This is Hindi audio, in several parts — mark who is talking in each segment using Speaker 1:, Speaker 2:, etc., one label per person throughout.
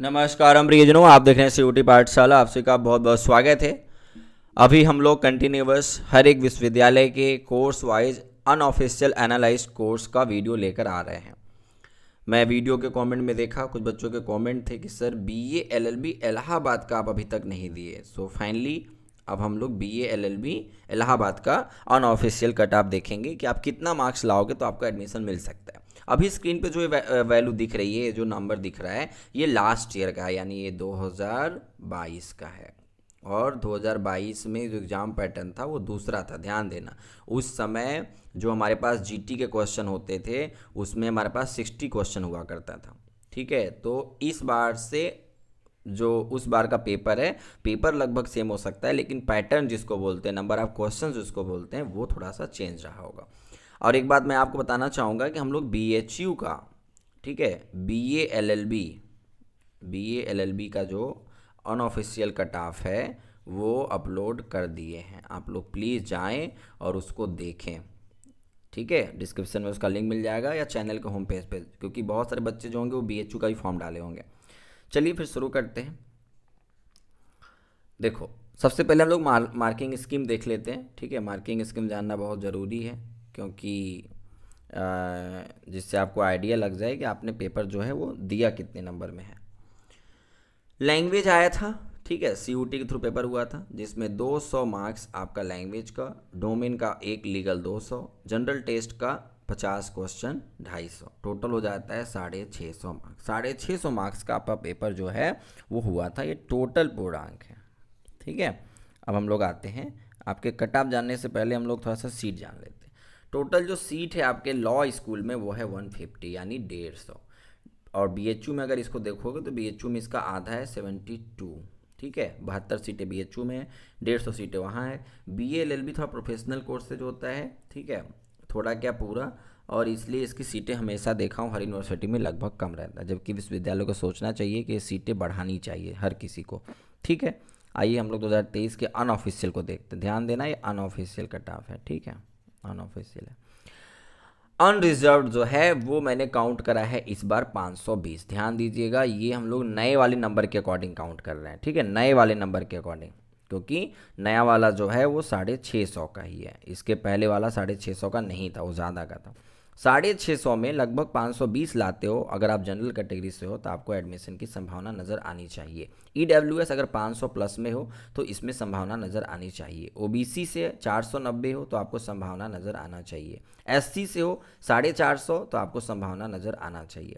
Speaker 1: नमस्कार हम प्रियजनों आप देख रहे हैं सीयूटी पाठशाला आपसे का बहुत बहुत स्वागत है अभी हम लोग कंटिन्यूस हर एक विश्वविद्यालय के course wise unofficial analyse course का वीडियो लेकर आ रहे हैं मैं वीडियो के कमेंट में देखा कुछ बच्चों के कमेंट थे कि सर एल एलएलबी इलाहाबाद का आप अभी तक नहीं दिए सो फाइनली अब हम लोग B A L L B Allahabad का अनऑफिशियल कट आप देखेंगे कि आप कितना मार्क्स लाओगे तो आपका एडमिशन मिल सकता है अभी स्क्रीन पे जो वैल्यू दिख रही है जो नंबर दिख रहा है ये लास्ट ईयर का है यानी ये 2022 का है और 2022 में जो एग्ज़ाम पैटर्न था वो दूसरा था ध्यान देना उस समय जो हमारे पास जीटी के क्वेश्चन होते थे उसमें हमारे पास 60 क्वेश्चन हुआ करता था ठीक है तो इस बार से जो उस बार का पेपर है पेपर लगभग सेम हो सकता है लेकिन पैटर्न जिसको बोलते हैं नंबर ऑफ क्वेश्चन जिसको बोलते हैं वो थोड़ा सा चेंज रहा होगा और एक बात मैं आपको बताना चाहूँगा कि हम लोग बी एच यू का ठीक है B A L L B B A L L B का जो अनऑफिशियल कट ऑफ है वो अपलोड कर दिए हैं आप लोग प्लीज़ जाएं और उसको देखें ठीक है डिस्क्रिप्शन में उसका लिंक मिल जाएगा या चैनल के होम पेज पे क्योंकि बहुत सारे बच्चे जो होंगे वो बी का ही फॉर्म डाले होंगे चलिए फिर शुरू करते हैं देखो सबसे पहले हम लोग मार, मार्किंग स्कीम देख लेते हैं ठीक है मार्किंग स्कीम जानना बहुत ज़रूरी है क्योंकि जिससे आपको आइडिया लग जाए कि आपने पेपर जो है वो दिया कितने नंबर में है लैंग्वेज आया था ठीक है सी यू टी के थ्रू पेपर हुआ था जिसमें 200 मार्क्स आपका लैंग्वेज का डोमेन का एक लीगल 200 जनरल टेस्ट का 50 क्वेश्चन 250 टोटल हो जाता है साढ़े छः सौ मार्क्स साढ़े छः सौ मार्क्स का आपका पेपर जो है वो हुआ था ये टोटल पूर्णांक है ठीक है अब हम लोग आते हैं आपके कट ऑफ जानने से पहले हम लोग थोड़ा सा सीट जान लेते हैं टोटल जो सीट है आपके लॉ स्कूल में वो है वन फिफ्टी यानी डेढ़ सौ और बी एच यू में अगर इसको देखोगे तो बी एच यू में इसका आधा है सेवेंटी टू ठीक है बहत्तर सीटें बी एच यू में है डेढ़ सौ सीटें वहाँ है बी एल एल भी थोड़ा प्रोफेशनल कोर्स से जो होता है ठीक है थोड़ा क्या पूरा और इसलिए इसकी सीटें हमेशा देखा हूँ हर यूनिवर्सिटी में लगभग कम रहता है जबकि विश्वविद्यालय को सोचना चाहिए कि सीटें बढ़ानी चाहिए हर किसी को ठीक है आइए हम लोग 2023 के अनऑफिशियल को देखते हैं ध्यान देना ये अनऑफिशियल कट ऑफ है ठीक है अनऑफिशियल है अनरिजर्व जो है वो मैंने काउंट करा है इस बार 520 ध्यान दीजिएगा ये हम लोग नए वाले नंबर के अकॉर्डिंग काउंट कर रहे हैं ठीक है नए वाले नंबर के अकॉर्डिंग क्योंकि नया वाला जो है वो साढ़े छः सौ का ही है इसके पहले वाला साढ़े छः सौ का नहीं था वो ज़्यादा का था साढ़े छः सौ में लगभग पाँच सौ बीस लाते हो अगर आप जनरल कैटेगरी से हो तो आपको एडमिशन की संभावना नज़र आनी चाहिए ई डब्ल्यू एस अगर पाँच सौ प्लस में हो तो इसमें संभावना नज़र आनी चाहिए ओ बी सी से चार सौ नब्बे हो तो आपको संभावना नज़र आना चाहिए एस सी से हो साढ़े चार सौ तो आपको संभावना नज़र आना चाहिए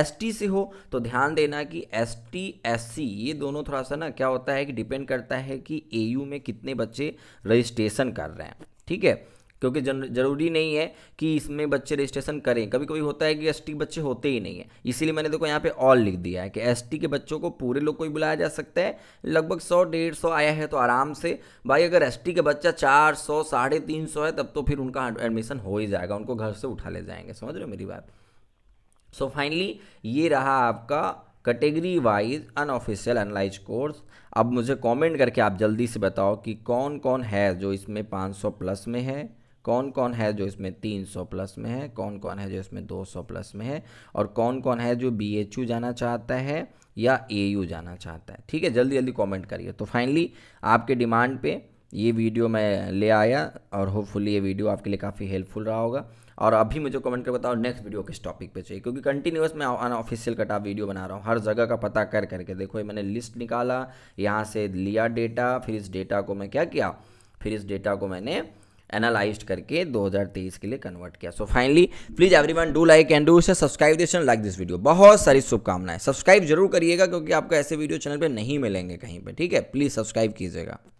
Speaker 1: एस टी से हो तो ध्यान देना कि एस टी एस सी ये दोनों थोड़ा सा ना क्या होता है कि डिपेंड करता है कि ए यू में कितने बच्चे रजिस्ट्रेशन कर रहे हैं ठीक है क्योंकि जरूरी नहीं है कि इसमें बच्चे रजिस्ट्रेशन करें कभी कभी होता है कि एस बच्चे होते ही नहीं है इसीलिए मैंने देखो यहाँ पे ऑल लिख दिया है कि एस के बच्चों को पूरे लोग को ही बुलाया जा सकता है लगभग सौ डेढ़ सौ आया है तो आराम से भाई अगर एस का बच्चा चार सौ साढ़े तीन सौ है तब तो फिर उनका एडमिशन हो ही जाएगा उनको घर से उठा ले जाएंगे समझ रहे हो मेरी बात सो फाइनली ये रहा आपका category wise unofficial analyse course अब मुझे कमेंट करके आप जल्दी से बताओ कि कौन कौन है जो इसमें 500 प्लस में है कौन कौन है जो इसमें 300 प्लस में है कौन कौन है जो इसमें 200 प्लस में है और कौन कौन है जो बी जाना चाहता है या ए जाना चाहता है ठीक है जल्दी जल्दी कॉमेंट करिए तो फाइनली आपके डिमांड पर ये वीडियो मैं ले आया और होपफुली ये वीडियो आपके लिए काफ़ी हेल्पफुल रहा होगा और अभी मुझे कमेंट कर बताओ नेक्स्ट वीडियो किस टॉपिक पे चाहिए क्योंकि कंटिन्यूस मैं अनऑफिशियल कटा वीडियो बना रहा हूँ हर जगह का पता कर करके देखो ये मैंने लिस्ट निकाला यहाँ से लिया डेटा फिर इस डेटा को मैं क्या किया फिर इस डेटा को मैंने एनालाइज करके 2023 के लिए कन्वर्ट किया so finally please everyone do like and do subscribe this like this video बहुत सारी शुभकामनाएं सब्सक्राइब जरूर करिएगा क्योंकि आपको ऐसे वीडियो चैनल पे नहीं मिलेंगे कहीं पे ठीक है प्लीज़ सब्सक्राइब कीजिएगा